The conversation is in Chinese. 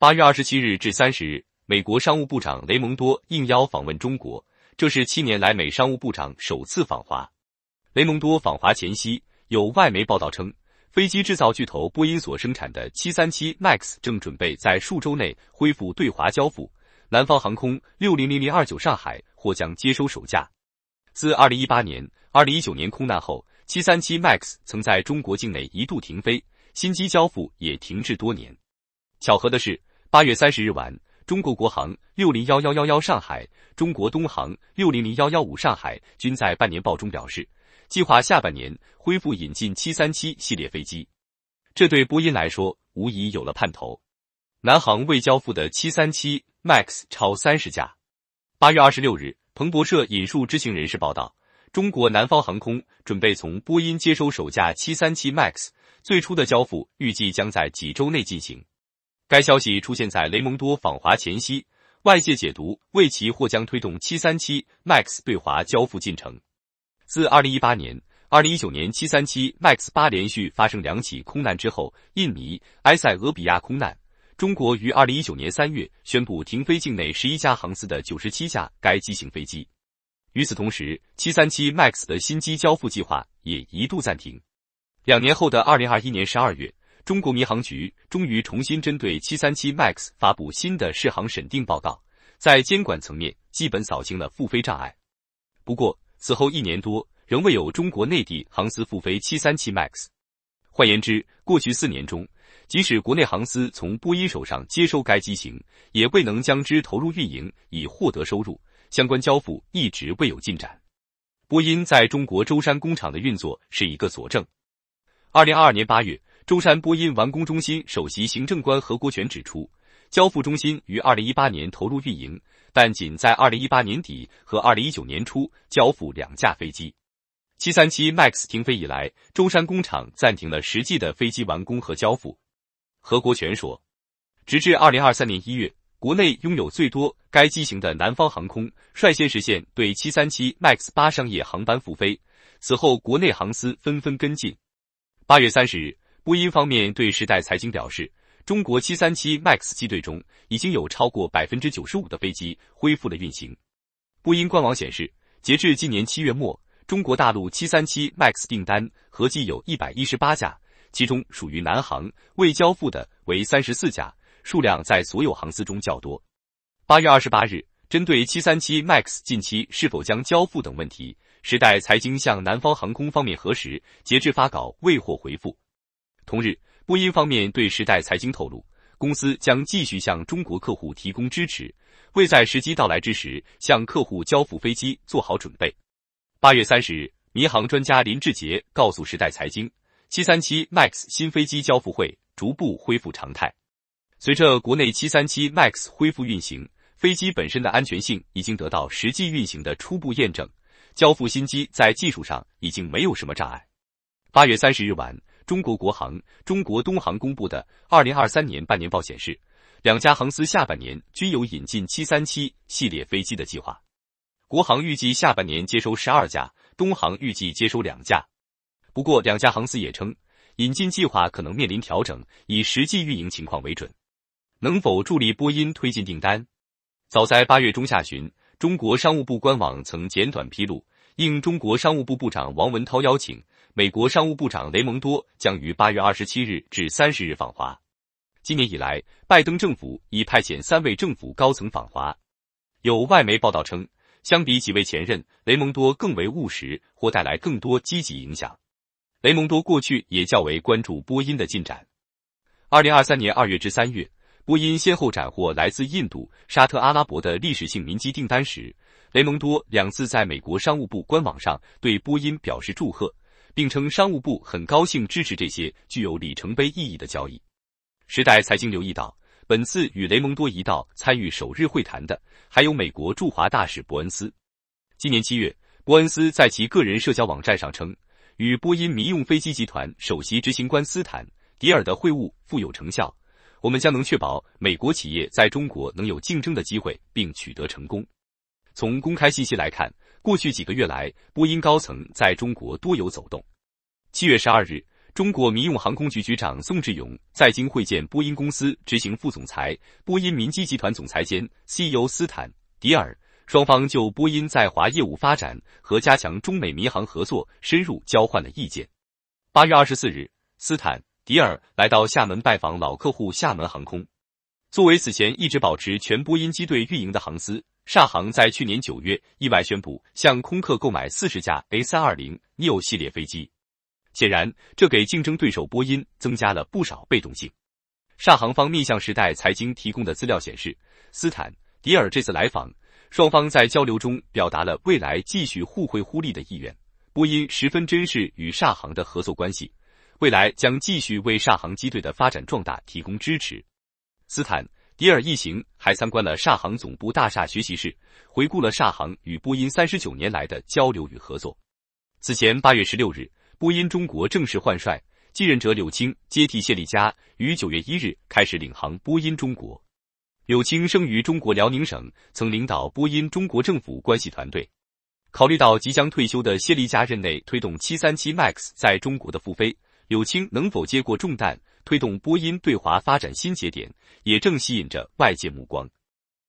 八月二十七日至三十日，美国商务部长雷蒙多应邀访问中国，这是七年来美商务部长首次访华。雷蒙多访华前夕，有外媒报道称，飞机制造巨头波音所生产的七三七 MAX 正准备在数周内恢复对华交付，南方航空六零零零二九上海或将接收首架。自二零一八年、二零一九年空难后，七三七 MAX 曾在中国境内一度停飞，新机交付也停滞多年。巧合的是。八月三十日晚，中国国航六零幺幺幺幺上海、中国东航六零零幺幺五上海均在半年报中表示，计划下半年恢复引进七三七系列飞机。这对波音来说无疑有了盼头。南航未交付的七三七 MAX 超三十架。八月二十六日，彭博社引述知情人士报道，中国南方航空准备从波音接收首架七三七 MAX，最初的交付预计将在几周内进行。该消息出现在雷蒙多访华前夕，外界解读为其或将推动七三七 MAX 对华交付进程。自二零一八年、二零一九年七三七 MAX 八连续发生两起空难之后，印尼埃塞俄比亚空难，中国于二零一九年三月宣布停飞境内十一家航司的九十七架该机型飞机。与此同时，七三七 MAX 的新机交付计划也一度暂停。两年后的二零二一年十二月。中国民航局终于重新针对七三七 MAX 发布新的试航审定报告，在监管层面基本扫清了复飞障碍。不过，此后一年多仍未有中国内地航司复飞七三七 MAX。换言之，过去四年中，即使国内航司从波音手上接收该机型，也未能将之投入运营以获得收入。相关交付一直未有进展。波音在中国舟山工厂的运作是一个佐证。二零二二年八月。中山波音完工中心首席行政官何国权指出，交付中心于二零一八年投入运营，但仅在二零一八年底和二零一九年初交付两架飞机。七三七 MAX 停飞以来，中山工厂暂停了实际的飞机完工和交付。何国权说，直至二零二三年一月，国内拥有最多该机型的南方航空率先实现对七三七 MAX 八商业航班复飞，此后国内航司纷纷跟进。八月三十日。波音方面对时代财经表示，中国737 MAX 机队中已经有超过百分之九十五的飞机恢复了运行。波音官网显示，截至今年七月末，中国大陆737 MAX 订单合计有一百一十八架，其中属于南航未交付的为三十四架，数量在所有航司中较多。八月二十八日，针对737 MAX 近期是否将交付等问题，时代财经向南方航空方面核实，截至发稿未获回复。同日，波音方面对时代财经透露，公司将继续向中国客户提供支持，为在时机到来之时向客户交付飞机做好准备。八月三十日，民航专家林志杰告诉时代财经，七三七 MAX 新飞机交付会逐步恢复常态。随着国内七三七 MAX 恢复运行，飞机本身的安全性已经得到实际运行的初步验证，交付新机在技术上已经没有什么障碍。八月三十日晚。中国国航、中国东航公布的二零二三年半年报显示，两家航司下半年均有引进七三七系列飞机的计划。国航预计下半年接收十二架，东航预计接收两架。不过，两家航司也称，引进计划可能面临调整，以实际运营情况为准。能否助力波音推进订单？早在八月中下旬，中国商务部官网曾简短披露，应中国商务部部长王文涛邀请。美国商务部长雷蒙多将于八月二十七日至三十日访华。今年以来，拜登政府已派遣三位政府高层访华。有外媒报道称，相比几位前任，雷蒙多更为务实，或带来更多积极影响。雷蒙多过去也较为关注波音的进展。二零二三年二月至三月，波音先后斩获来自印度、沙特阿拉伯的历史性民机订单时，雷蒙多两次在美国商务部官网上对波音表示祝贺。并称商务部很高兴支持这些具有里程碑意义的交易。时代财经留意到，本次与雷蒙多一道参与首日会谈的，还有美国驻华大使伯恩斯。今年七月，伯恩斯在其个人社交网站上称，与波音民用飞机集团首席执行官斯坦迪尔的会晤富有成效，我们将能确保美国企业在中国能有竞争的机会并取得成功。从公开信息来看。过去几个月来，波音高层在中国多有走动。七月十二日，中国民用航空局局长宋志勇在京会见波音公司执行副总裁、波音民机集团总裁兼 CEO 斯坦·迪尔，双方就波音在华业务发展和加强中美民航合作深入交换了意见。八月二十四日，斯坦·迪尔来到厦门拜访老客户厦门航空，作为此前一直保持全波音机队运营的航司。厦航在去年九月意外宣布向空客购买四十架 A 三二零 neo 系列飞机，显然这给竞争对手波音增加了不少被动性。厦航方面向时代财经提供的资料显示，斯坦迪尔这次来访，双方在交流中表达了未来继续互惠互利的意愿。波音十分珍视与厦航的合作关系，未来将继续为厦航机队的发展壮大提供支持。斯坦。迪尔一行还参观了厦航总部大厦学习室，回顾了厦航与波音三十九年来的交流与合作。此前八月十六日，波音中国正式换帅，继任者柳青接替谢丽佳，于九月一日开始领航波音中国。柳青生于中国辽宁省，曾领导波音中国政府关系团队。考虑到即将退休的谢丽佳任内推动七三七 MAX 在中国的复飞，柳青能否接过重担？推动波音对华发展新节点，也正吸引着外界目光。